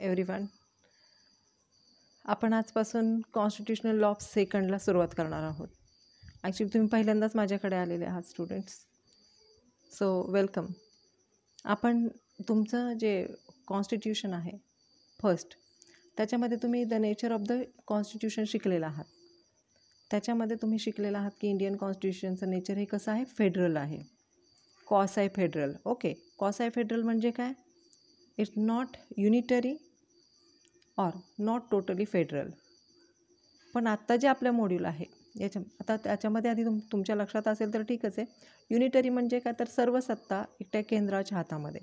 Every one आपण आजपासून constitutional law सेकंडला सुरुवात करणार आहोत ॲक्च्युली तुम्ही पहिल्यांदाच माझ्याकडे आलेले आहात स्टुडंट्स सो वेलकम आपण तुमचं जे कॉन्स्टिट्यूशन आहे फर्स्ट त्याच्यामध्ये तुम्ही the nature of the constitution शिकलेला आहात त्याच्यामध्ये तुम्ही शिकलेला आहात की इंडियन कॉन्स्टिट्यूशनचं नेचर हे कसं आहे फेडरल आहे quasi federal okay quasi federal म्हणजे काय it's not unitary or not totally federal पण आत्ता जे आपलं मॉड्यूल आहे याच्या आता त्याच्यामध्ये आधी तुम तुमच्या लक्षात असेल तर ठीकच आहे युनिटरी म्हणजे काय तर सर्व सत्ता एकट्या केंद्राच्या हातामध्ये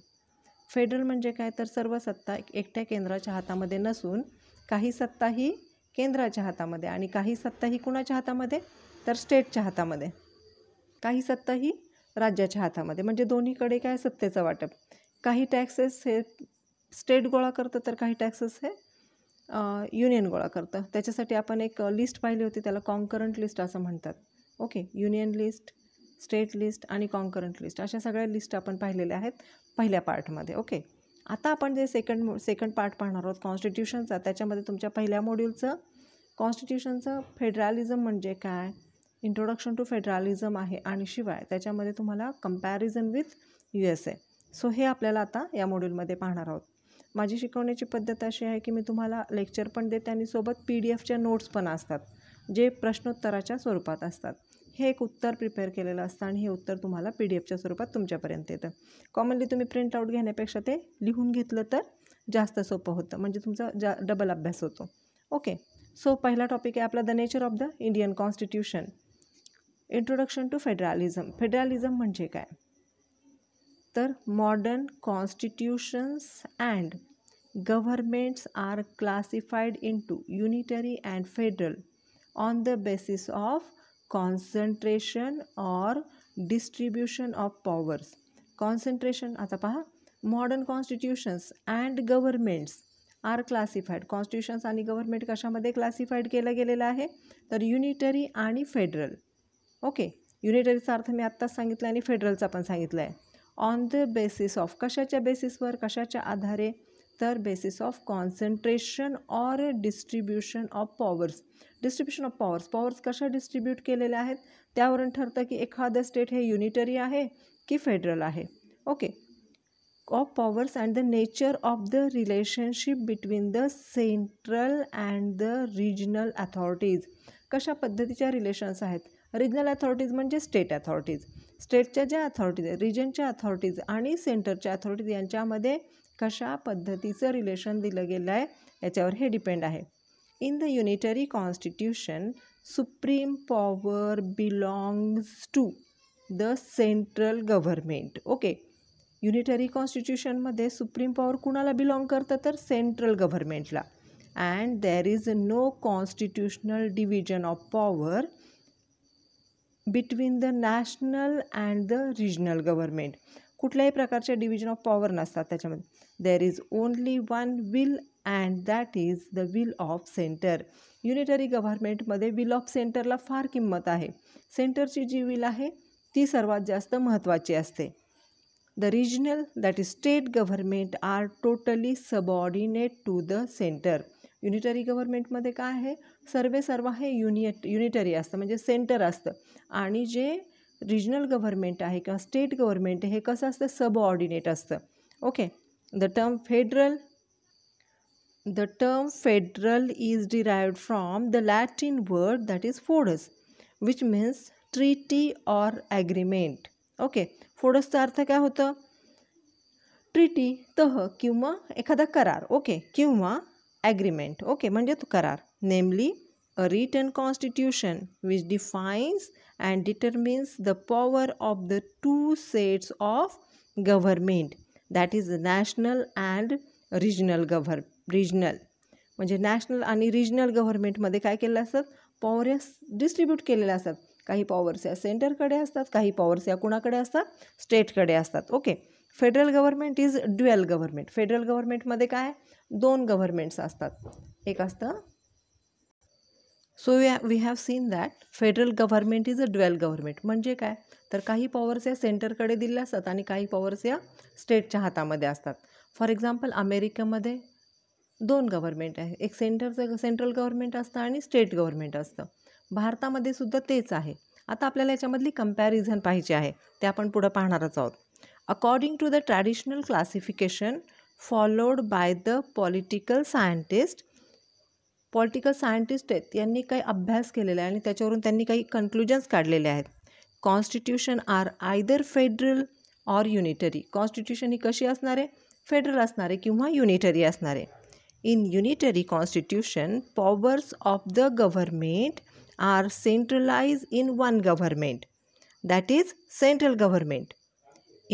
फेडरल म्हणजे काय तर सर्व सत्ता एकट्या केंद्राच्या हातामध्ये नसून काही सत्ता ही केंद्राच्या हातामध्ये आणि काही सत्ता ही कुणाच्या हातामध्ये तर स्टेटच्या हातामध्ये काही सत्ता ही राज्याच्या हातामध्ये म्हणजे दोन्हीकडे काय सत्तेचं वाटप काही टॅक्सेस हे स्टेट गोळा करतं तर काही टॅक्सेस हे युनियन गोळा करतं त्याच्यासाठी आपण एक लिस्ट पाहिली होती त्याला कॉन्करंट लिस्ट असं म्हणतात okay union list state list आणि कॉन्करंट लिस्ट अशा सगळ्या लिस्ट आपण पाहिलेल्या आहेत पहिल्या पार्टमध्ये ओके आता आपण जे सेकंड सेकंड पार्ट पाहणार आहोत कॉन्स्टिट्यूशनचा त्याच्यामध्ये तुमच्या पहिल्या मॉड्यूलचं कॉन्स्टिट्यूशनचं फेडरॅलिझम म्हणजे काय इंट्रोडक्शन टू फेडरॅलिझम आहे आणि शिवाय त्याच्यामध्ये तुम्हाला comparison with U S A so हे आपल्याला आता या मॉड्यूलमध्ये पाहणार आहोत माझी शिकवण्याची पद्धत अशी आहे की मी तुम्हाला लेक्चर पण देते आणि सोबत पी डी एफच्या नोट्स पण असतात जे प्रश्नोत्तराच्या स्वरूपात असतात हे एक उत्तर प्रिपेअर केलेलं असतं आणि हे उत्तर तुम्हाला पी डी एफच्या स्वरूपात तुमच्यापर्यंत येतं कॉमनली तुम्ही प्रिंट आउट घेण्यापेक्षा ते लिहून घेतलं तर जास्त सोपं होतं म्हणजे तुमचा जा डबल अभ्यास होतो ओके सो पहिला टॉपिक आहे आपला the nature of the Indian constitution introduction to federalism federalism म्हणजे काय तर modern constitutions and governments are classified into unitary and federal on the basis of concentration or distribution of powers concentration आता पहा modern constitutions and governments are classified constitutions आणि government कशामध्ये classified केलं गेलेलं आहे तर युनिटरी आणि federal okay युनिटरीचा अर्थ मी आत्ताच सांगितलं आणि फेडरलचा पण सांगितलं आहे ऑन द बेसिस ऑफ कशाच्या बेसिसवर कशाच्या आधारे तर basis of concentration or distribution of powers distribution of powers powers कशा डिस्ट्रीब्यूट केलेल्या आहेत त्यावरून ठरतं की एखादं स्टेट हे युनिटरी आहे की फेडरल आहे okay of powers and the nature of the relationship between the central and the regional authorities कशा पद्धतीच्या रिलेशन्स आहेत रिजनल अथॉरिटीज म्हणजे स्टेट अथॉरिटीज स्टेटच्या ज्या अथॉरिटीज आहेत रिजनच्या अथॉरिटीज आणि सेंटरच्या अथॉरिटीज यांच्यामध्ये कशा पद्धतीचं रिलेशन दिलं गेलं आहे याच्यावर हे डिपेंड आहे in the unitary constitution supreme power belongs to the central government okay unitary कॉन्स्टिट्यूशनमध्ये सुप्रीम पॉवर कुणाला बिलॉंग करतं तर सेंट्रल गव्हर्मेंटला and there is no constitutional division of power between the national and the regional government कुठल्याही प्रकारच्या division of power नसतात त्याच्यामध्ये there is only one will and that is the will of centre unitary गव्हर्मेंटमध्ये will of सेंटरला फार किंमत आहे सेंटरची जी विल आहे ती सर्वात जास्त महत्त्वाची असते the regional that is state government are totally subordinate to the centre unitary गव्हर्मेंटमध्ये काय आहे सर्वे सर्व हे युनिट युनिटरी असतं म्हणजे सेंटर असतं आणि जे रिजनल गव्हर्मेंट आहे किंवा स्टेट गव्हर्नमेंट हे कसं असतं सबऑर्डिनेट असतं okay the term federal the term federal is derived from the Latin word that is foedus which means treaty or agreement okay फोडसचा अर्थ काय होतं ट्रीटी तह किंवा एखादा करार ओके किंवा ॲग्रीमेंट ओके म्हणजे तो करार namely a written constitution which defines and determines the power of the two sets of government that is national and regional गव्हर रिजनल म्हणजे नॅशनल आणि रिजनल गव्हर्मेंटमध्ये काय केलेलं असतात पॉवर या डिस्ट्रीब्यूट केलेल्या असतात काही पॉवर्स या सेंटरकडे असतात काही पॉवर्स या कुणाकडे असतात स्टेटकडे असतात okay federal government is dual government federal गव्हर्मेंटमध्ये काय दोन गव्हर्मेंट्स असतात एक असतं so we we have seen that federal government is a dual government म्हणजे काय तर काही पॉवर्स या सेंटरकडे दिल्या असतात आणि काही पॉवर्स या स्टेटच्या हातामध्ये असतात फॉर एक्झाम्पल अमेरिकेमध्ये दोन गव्हर्मेंट आहे एक सेंटरचं सेंट्रल गव्हर्मेंट असतं आणि स्टेट गव्हर्मेंट असतं भारतामध्ये सुद्धा तेच आहे आता आपल्याला याच्यामधली कम्पॅरिझन पाहिजे आहे ते आपण पुढं पाहणारच आहोत according to the traditional classification followed by the political scientist political scientist आहेत यांनी काही अभ्यास केलेला आहे आणि त्याच्यावरून त्यांनी काही कन्क्लुजन्स काढलेले आहेत constitution are either federal or unitary constitution ही कशी असणार आहे फेडरल असणारे किंवा युनिटरी असणारे in unitary constitution powers of the government are centralise in one government that is central government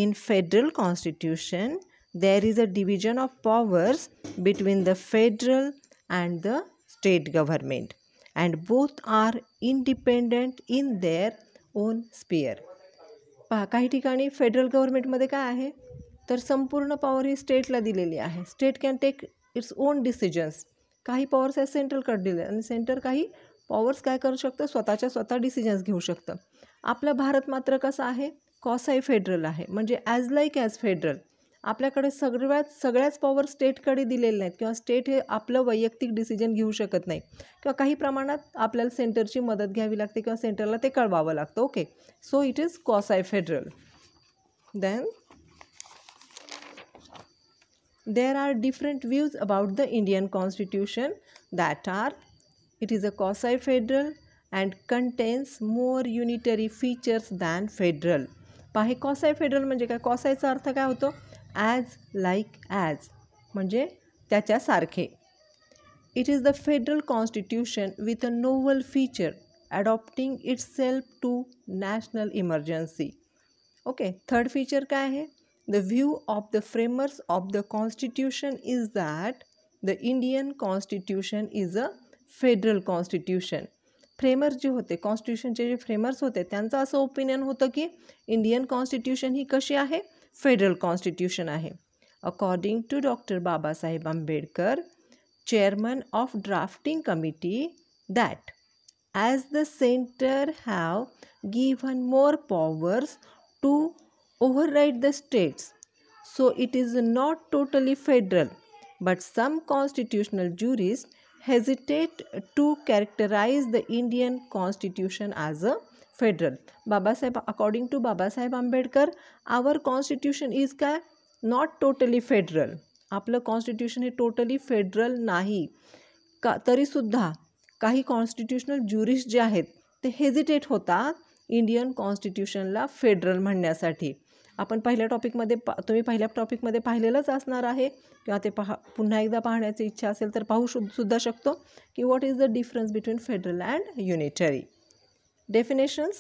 in federal constitution there is a division of powers between the federal and the state government and both are independent in their own sphere पहा काही ठिकाणी federal गव्हर्मेंटमध्ये काय आहे तर संपूर्ण power ही स्टेटला दिलेली आहे state can take its own decisions काही पॉवर्स आहे सेंट्रलकडे दिले आणि सेंटर काही पॉवर्स काय करू शकतं स्वतःच्या स्वतः डिसिजन्स घेऊ शकतं आपला भारत मात्र कसा आहे कॉसाय फेडरल आहे म्हणजे ॲज लाईक ॲज फेडरल आपल्याकडे सगळ्यात सगळ्याच पॉवर स्टेटकडे दिलेले नाहीत किंवा स्टेट हे आपलं वैयक्तिक डिसिजन घेऊ शकत नाही किंवा काही प्रमाणात आपल्याला सेंटरची मदत घ्यावी लागते किंवा सेंटरला ते कळवावं लागतं okay so it is quasi federal then there are different views about the Indian constitution that are it is a quasi federal and contains more unitary features than federal पहा हे कॉसाय फेडरल म्हणजे काय कॉसायचा अर्थ काय होतो ॲज लाईक ॲज म्हणजे त्याच्यासारखे it is the federal constitution with a novel feature adopting itself to national emergency okay third feature काय आहे the view of the framers of the constitution is that the Indian constitution is a federal constitution framers जे होते कॉन्स्टिट्यूशनचे जे framers होते त्यांचं असं opinion होतं की इंडियन कॉन्स्टिट्यूशन ही कशी आहे federal constitution according to Dr. Baba Sahib Ambedkar chairman of drafting committee that as the center have given more powers to override the states so it is not totally federal but some constitutional jurists hesitate to characterize the indian constitution as a federal Babasaheb according to Babasaheb Ambedkar our constitution is काय not totally federal आपलं constitution हे totally federal नाही का तरीसुद्धा काही constitutional ज्युरिस्ट जे आहेत ते हेजिटेट होतात इंडियन कॉन्स्टिट्यूशनला फेडरल म्हणण्यासाठी आपण पहिल्या टॉपिकमध्ये पा तुम्ही पहिल्या टॉपिकमध्ये पाहिलेलंच असणार आहे किंवा ते पहा पुन्हा एकदा पाहण्याची इच्छा असेल तर पाहू सुद्धा शकतो की what is the difference between federal and unitary definitions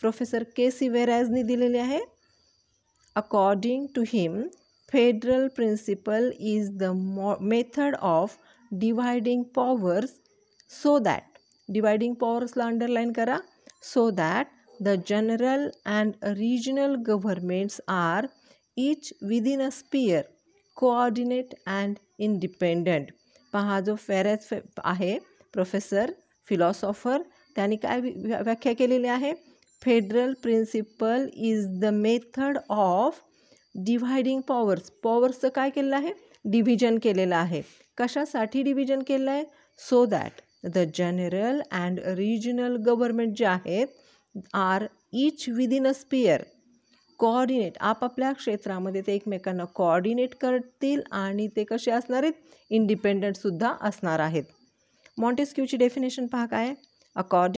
professor K C वेराजनी दिल्ली आहे according to him federal principle is the मॉ method of dividing powers so that dividing पॉवर्सला अंडरलाईन करा so that the general and regional governments are within a sphere coordinate and independent पहा जो फेरेस आहे professor philosopher त्यांनी काय व्याख्या केलेली आहे federal principle is the method of dividing powers पॉवर्सचं काय केलेलं आहे डिव्हिजन केलेलं आहे कशासाठी डिव्हिजन केलेलं आहे so that the general and regional government जे आहेत are each within a sphere coordinate आपापल्या क्षेत्रामध्ये ते एकमेकांना कॉर्डिनेट करतील आणि ते कसे असणार आहेत इंडिपेंडंटसुद्धा असणार आहेत मॉन्टेस्क्यूची डेफिनेशन पहा काय आहे according